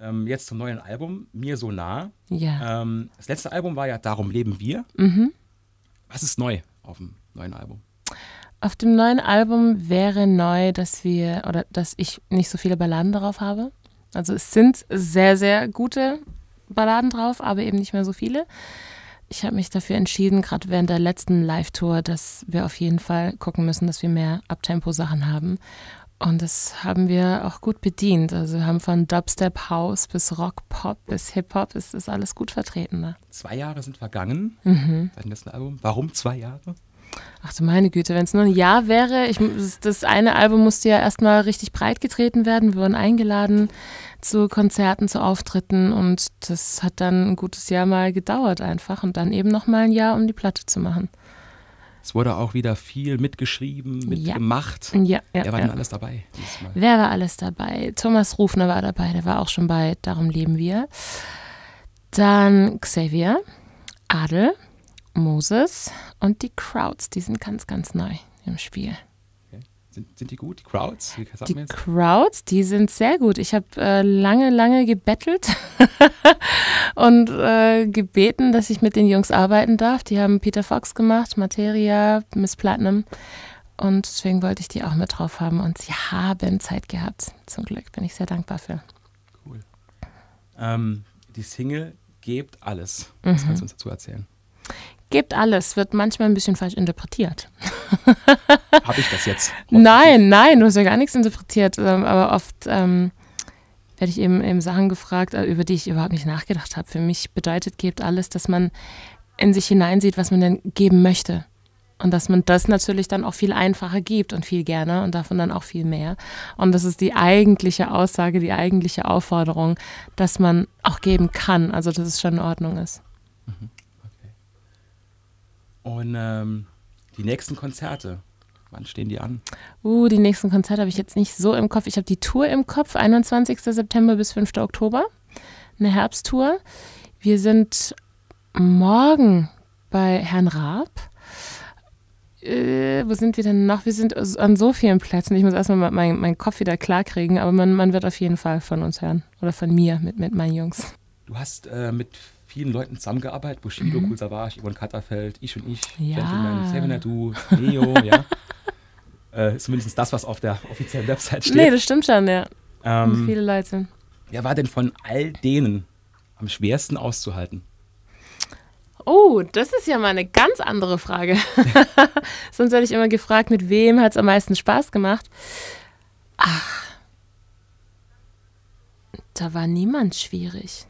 ähm, jetzt zum neuen Album, Mir so nah. Ja. Ähm, das letzte Album war ja Darum leben wir. Mhm. Was ist neu auf dem neuen Album? Auf dem neuen Album wäre neu, dass wir oder dass ich nicht so viele Balladen drauf habe. Also es sind sehr, sehr gute Balladen drauf, aber eben nicht mehr so viele. Ich habe mich dafür entschieden, gerade während der letzten Live-Tour, dass wir auf jeden Fall gucken müssen, dass wir mehr Abtempo-Sachen haben und das haben wir auch gut bedient. Also wir haben von Dubstep House bis Rock, Pop bis Hip-Hop ist, ist alles gut vertreten. Ne? Zwei Jahre sind vergangen mhm. dem letzten Album. Warum zwei Jahre? Ach du meine Güte, wenn es nur ein Jahr wäre, ich, das eine Album musste ja erstmal richtig breit getreten werden. Wir wurden eingeladen zu Konzerten, zu Auftritten und das hat dann ein gutes Jahr mal gedauert einfach und dann eben nochmal ein Jahr, um die Platte zu machen. Es wurde auch wieder viel mitgeschrieben, mitgemacht. Ja. ja, ja Wer war ja. denn alles dabei? Diesmal? Wer war alles dabei? Thomas Rufner war dabei, der war auch schon bei Darum leben wir. Dann Xavier, Adel, Moses und die Crowds, die sind ganz, ganz neu im Spiel sind, sind die gut, die Crowds? die Crowds, die sind sehr gut. Ich habe äh, lange, lange gebettelt und äh, gebeten, dass ich mit den Jungs arbeiten darf. Die haben Peter Fox gemacht, Materia, Miss Platinum. Und deswegen wollte ich die auch mit drauf haben. Und sie haben Zeit gehabt. Zum Glück bin ich sehr dankbar für. Cool. Ähm, die Single Gebt alles. Was mhm. kannst du uns dazu erzählen? Gebt alles, wird manchmal ein bisschen falsch interpretiert. Habe ich das jetzt? Nein, nein, du hast ja gar nichts interpretiert. Ähm, aber oft ähm, werde ich eben, eben Sachen gefragt, äh, über die ich überhaupt nicht nachgedacht habe. Für mich bedeutet gebt alles, dass man in sich hineinsieht, was man denn geben möchte. Und dass man das natürlich dann auch viel einfacher gibt und viel gerne und davon dann auch viel mehr. Und das ist die eigentliche Aussage, die eigentliche Aufforderung, dass man auch geben kann, also dass es schon in Ordnung ist. Und ähm, die nächsten Konzerte, wann stehen die an? Uh, die nächsten Konzerte habe ich jetzt nicht so im Kopf. Ich habe die Tour im Kopf, 21. September bis 5. Oktober, eine Herbsttour. Wir sind morgen bei Herrn Raab. Äh, wo sind wir denn noch? Wir sind an so vielen Plätzen. Ich muss erstmal meinen mein Kopf wieder klarkriegen, aber man, man, wird auf jeden Fall von uns hören. Oder von mir mit, mit meinen Jungs. Du hast äh, mit vielen Leuten zusammengearbeitet. Bushido, mhm. Kool Savage, Yvonne Katterfeld, ich und ich, ja. Gentleman, Seven Adu, Neo, ja. Äh, zumindest das, was auf der offiziellen Website steht. Nee, das stimmt schon, ja. Ähm, viele Leute. Wer war denn von all denen am schwersten auszuhalten? Oh, das ist ja mal eine ganz andere Frage. Sonst werde ich immer gefragt, mit wem hat es am meisten Spaß gemacht? Ach, da war niemand schwierig.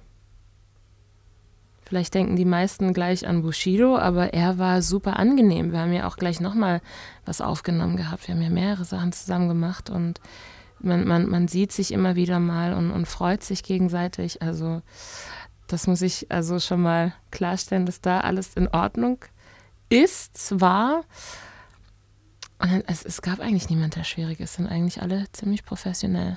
Vielleicht denken die meisten gleich an Bushido, aber er war super angenehm. Wir haben ja auch gleich nochmal was aufgenommen gehabt. Wir haben ja mehrere Sachen zusammen gemacht und man, man, man sieht sich immer wieder mal und, und freut sich gegenseitig. Also das muss ich also schon mal klarstellen, dass da alles in Ordnung ist, war. Und es, es gab eigentlich niemand, der schwierig ist, sind eigentlich alle ziemlich professionell.